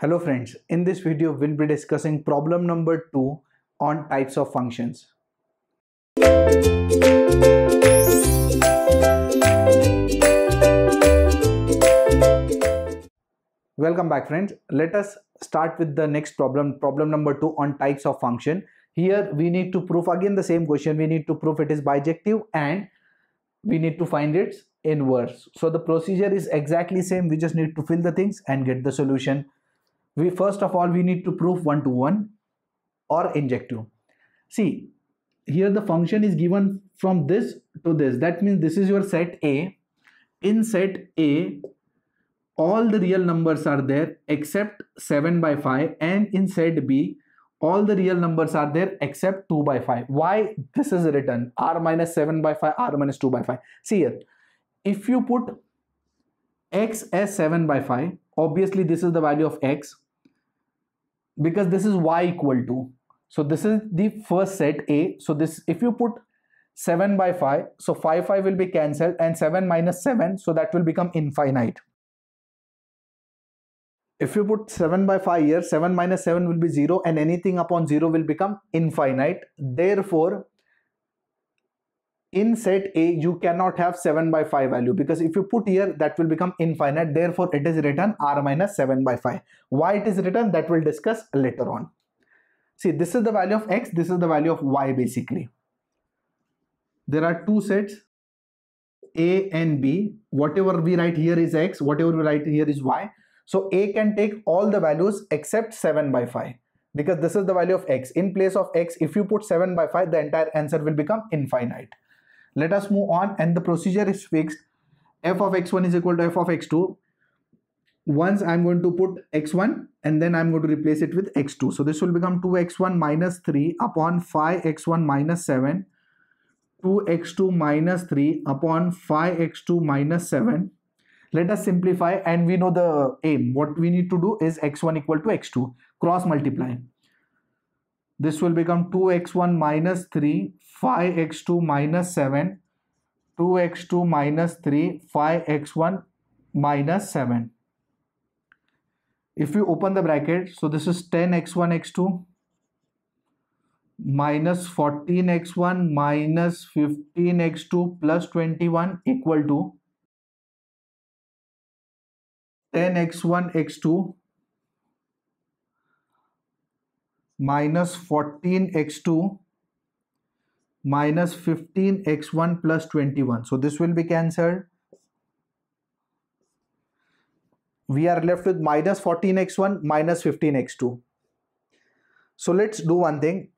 Hello friends, in this video we'll be discussing problem number 2 on types of functions. Welcome back friends. Let us start with the next problem, problem number 2 on types of function. Here we need to prove again the same question, we need to prove it is bijective and we need to find its inverse. So the procedure is exactly same, we just need to fill the things and get the solution we first of all we need to prove one to one or injective see here the function is given from this to this that means this is your set a in set a all the real numbers are there except 7 by 5 and in set b all the real numbers are there except 2 by 5 why this is written r minus 7 by 5 r minus 2 by 5 see here if you put x as 7 by 5 obviously this is the value of x because this is y equal to so this is the first set a so this if you put 7 by 5 so 5 5 will be cancelled and 7 minus 7 so that will become infinite if you put 7 by 5 here 7 minus 7 will be 0 and anything upon 0 will become infinite therefore in set A you cannot have 7 by 5 value because if you put here that will become infinite therefore it is written r minus 7 by 5. Why it is written that we'll discuss later on. See this is the value of x this is the value of y basically. There are two sets A and B whatever we write here is x whatever we write here is y. So A can take all the values except 7 by 5 because this is the value of x. In place of x if you put 7 by 5 the entire answer will become infinite. Let us move on and the procedure is fixed. f of x1 is equal to f of x2. Once I'm going to put x1 and then I'm going to replace it with x2. So this will become 2x1 minus 3 upon 5x1 minus 7. 2x2 minus 3 upon 5x2 minus 7 let us simplify and we know the aim what we need to do is x1 equal to x2 cross multiply this will become 2x1 minus 3 5x2 minus 7 2x2 minus 3 5x1 minus 7 if you open the bracket so this is 10x1 x2 minus 14x1 minus 15x2 plus 21 equal to 10x1 x2 minus 14x2 minus 15x1 plus 21. So this will be cancelled. We are left with minus 14x1 minus 15x2. So let's do one thing.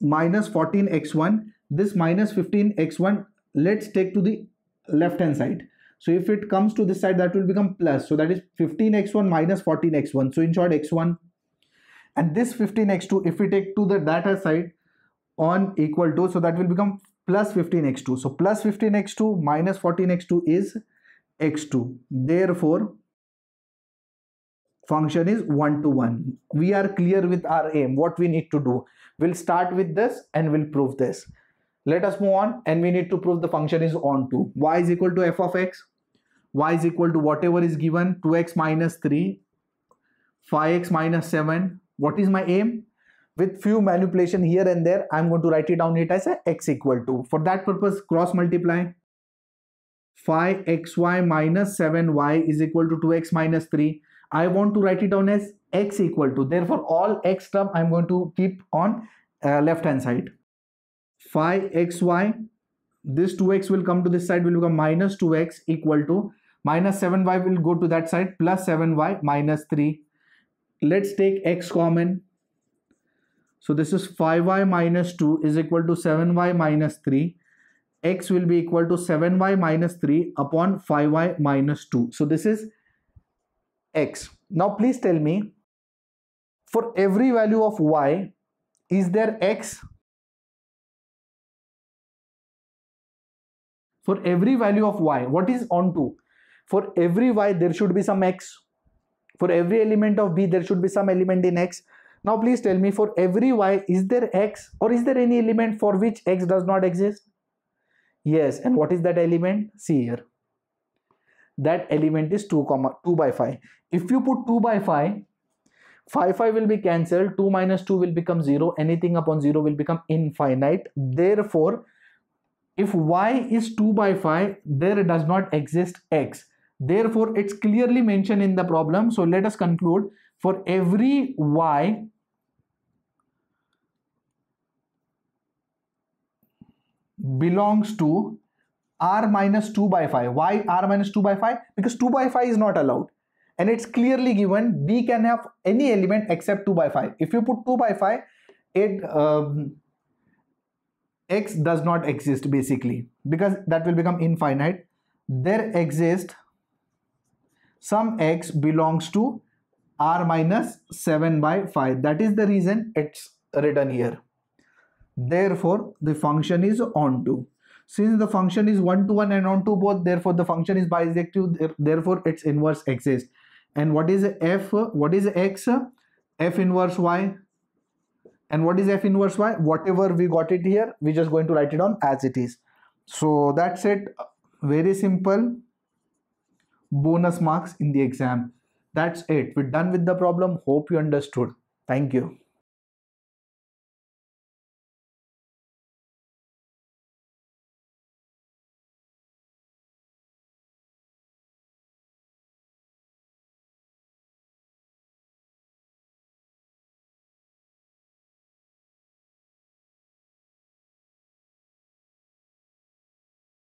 Minus 14x1, this minus 15x1, let's take to the left hand side. So if it comes to this side, that will become plus. So that is 15x1 minus 14x1. So in short, x1 and this 15x2 if we take to the data side on equal to so that will become plus 15x2 so plus 15x2 minus 14x2 is x2 therefore function is one to one we are clear with our aim what we need to do we'll start with this and we'll prove this let us move on and we need to prove the function is on to y is equal to f of x y is equal to whatever is given 2x minus 3 5x minus 7 what is my aim? With few manipulation here and there, I'm going to write it down it as a x equal to. For that purpose, cross multiply. 5xy minus 7y is equal to 2x minus 3. I want to write it down as x equal to. Therefore, all x term I'm going to keep on uh, left hand side. 5xy, this 2x will come to this side will become minus 2x equal to minus 7y will go to that side plus 7y minus 3 let's take x common. So this is 5y minus 2 is equal to 7y minus 3. x will be equal to 7y minus 3 upon 5y minus 2. So this is x. Now please tell me, for every value of y, is there x? For every value of y, what is onto? For every y, there should be some x. For every element of B, there should be some element in X. Now please tell me for every Y, is there X or is there any element for which X does not exist? Yes, and what is that element? See here. That element is 2, comma 2 by 5. If you put 2 by 5, 5 5 will be cancelled 2 minus 2 will become 0 anything upon 0 will become infinite therefore if y is 2 by 5 there does not exist x Therefore, it's clearly mentioned in the problem. So let us conclude for every y belongs to r minus 2 by 5. Why r minus 2 by 5? Because 2 by 5 is not allowed. And it's clearly given b can have any element except 2 by 5. If you put 2 by 5, it um, x does not exist basically because that will become infinite. There exist sum x belongs to r minus 7 by 5. That is the reason it's written here. Therefore, the function is onto. Since the function is 1 to 1 and onto both, therefore the function is bijective, therefore its inverse exists. And what is f? What is x? f inverse y. And what is f inverse y? Whatever we got it here, we're just going to write it on as it is. So that's it. Very simple bonus marks in the exam. That's it. We're done with the problem. Hope you understood. Thank you.